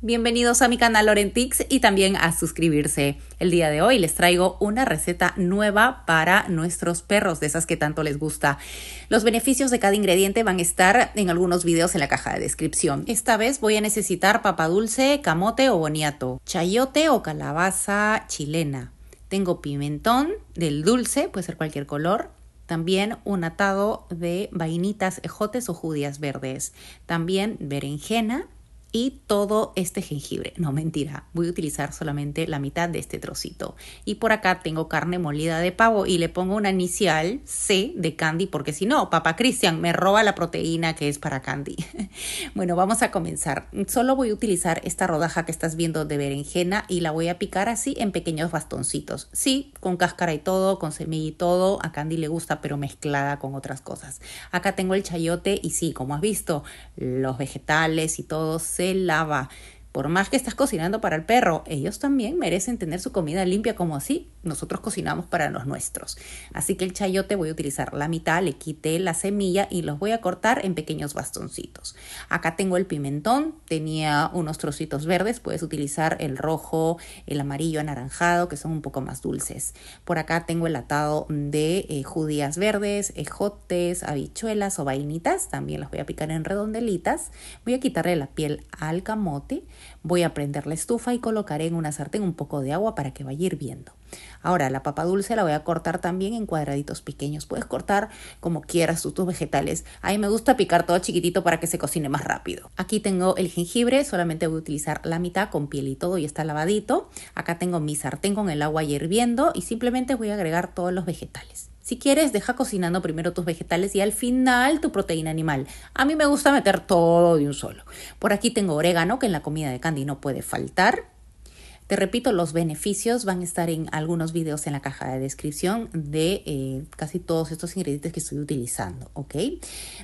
Bienvenidos a mi canal Lorentix y también a suscribirse. El día de hoy les traigo una receta nueva para nuestros perros, de esas que tanto les gusta. Los beneficios de cada ingrediente van a estar en algunos videos en la caja de descripción. Esta vez voy a necesitar papa dulce, camote o boniato, chayote o calabaza chilena. Tengo pimentón del dulce, puede ser cualquier color, también un atado de vainitas, ejotes o judías verdes. También berenjena, y todo este jengibre. No mentira, voy a utilizar solamente la mitad de este trocito. Y por acá tengo carne molida de pavo y le pongo una inicial C de Candy porque si no, papá Cristian me roba la proteína que es para Candy. bueno, vamos a comenzar. Solo voy a utilizar esta rodaja que estás viendo de berenjena y la voy a picar así en pequeños bastoncitos. Sí, con cáscara y todo, con semilla y todo. A Candy le gusta, pero mezclada con otras cosas. Acá tengo el chayote y sí, como has visto, los vegetales y todo se lava. Por más que estás cocinando para el perro, ellos también merecen tener su comida limpia como así nosotros cocinamos para los nuestros. Así que el chayote voy a utilizar la mitad, le quité la semilla y los voy a cortar en pequeños bastoncitos. Acá tengo el pimentón, tenía unos trocitos verdes, puedes utilizar el rojo, el amarillo anaranjado, que son un poco más dulces. Por acá tengo el atado de eh, judías verdes, ejotes, habichuelas o vainitas, también las voy a picar en redondelitas. Voy a quitarle la piel al camote, voy a prender la estufa y colocaré en una sartén un poco de agua para que vaya hirviendo. Ahora, la papa dulce la voy a cortar también en cuadraditos pequeños. Puedes cortar como quieras tus, vegetales. A mí me gusta picar todo chiquitito para que se cocine más rápido. Aquí tengo el jengibre, solamente voy a utilizar la mitad con piel y todo y está lavadito. Acá tengo mi sartén con el agua hirviendo y simplemente voy a agregar todos los vegetales. Si quieres, deja cocinando primero tus vegetales y al final tu proteína animal. A mí me gusta meter todo de un solo. Por aquí tengo orégano, que en la comida de Candy no puede faltar. Te repito, los beneficios van a estar en algunos videos en la caja de descripción de eh, casi todos estos ingredientes que estoy utilizando, ¿ok?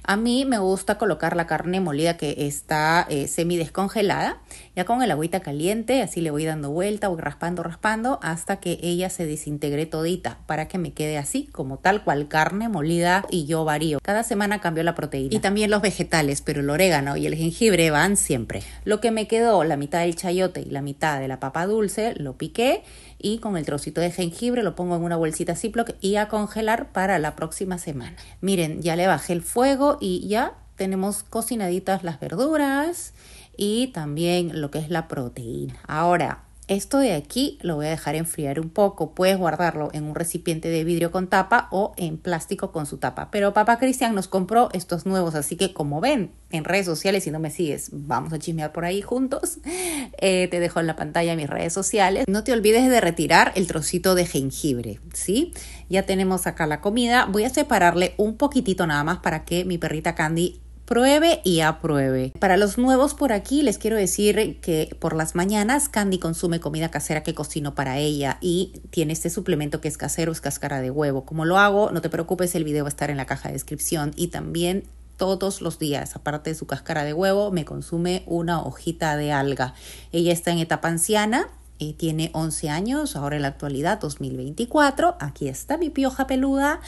A mí me gusta colocar la carne molida que está eh, semi descongelada, ya con el agüita caliente, así le voy dando vuelta, voy raspando, raspando, hasta que ella se desintegre todita, para que me quede así, como tal cual carne molida y yo varío. Cada semana cambio la proteína. Y también los vegetales, pero el orégano y el jengibre van siempre. Lo que me quedó, la mitad del chayote y la mitad de la papa dulce, lo piqué y con el trocito de jengibre lo pongo en una bolsita Ziploc y a congelar para la próxima semana. Miren, ya le bajé el fuego y ya tenemos cocinaditas las verduras y también lo que es la proteína. Ahora, esto de aquí lo voy a dejar enfriar un poco. Puedes guardarlo en un recipiente de vidrio con tapa o en plástico con su tapa. Pero papá Cristian nos compró estos nuevos, así que como ven en redes sociales, si no me sigues, vamos a chismear por ahí juntos. Eh, te dejo en la pantalla mis redes sociales. No te olvides de retirar el trocito de jengibre, ¿sí? Ya tenemos acá la comida. Voy a separarle un poquitito nada más para que mi perrita Candy pruebe y apruebe. Para los nuevos por aquí les quiero decir que por las mañanas Candy consume comida casera que cocino para ella y tiene este suplemento que es casero, es cáscara de huevo. Como lo hago, no te preocupes, el video va a estar en la caja de descripción y también todos los días, aparte de su cáscara de huevo, me consume una hojita de alga. Ella está en etapa anciana, y tiene 11 años, ahora en la actualidad 2024. Aquí está mi pioja peluda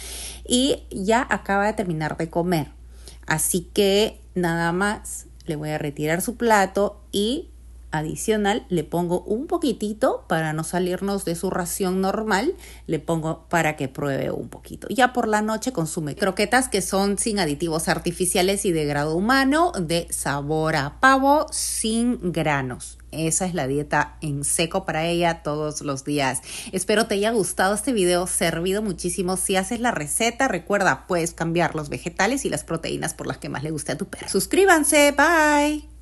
y ya acaba de terminar de comer. Así que nada más le voy a retirar su plato y adicional le pongo un poquitito para no salirnos de su ración normal, le pongo para que pruebe un poquito. Ya por la noche consume croquetas que son sin aditivos artificiales y de grado humano, de sabor a pavo, sin granos. Esa es la dieta en seco para ella todos los días. Espero te haya gustado este video, servido muchísimo. Si haces la receta, recuerda, puedes cambiar los vegetales y las proteínas por las que más le guste a tu perro. Suscríbanse, bye.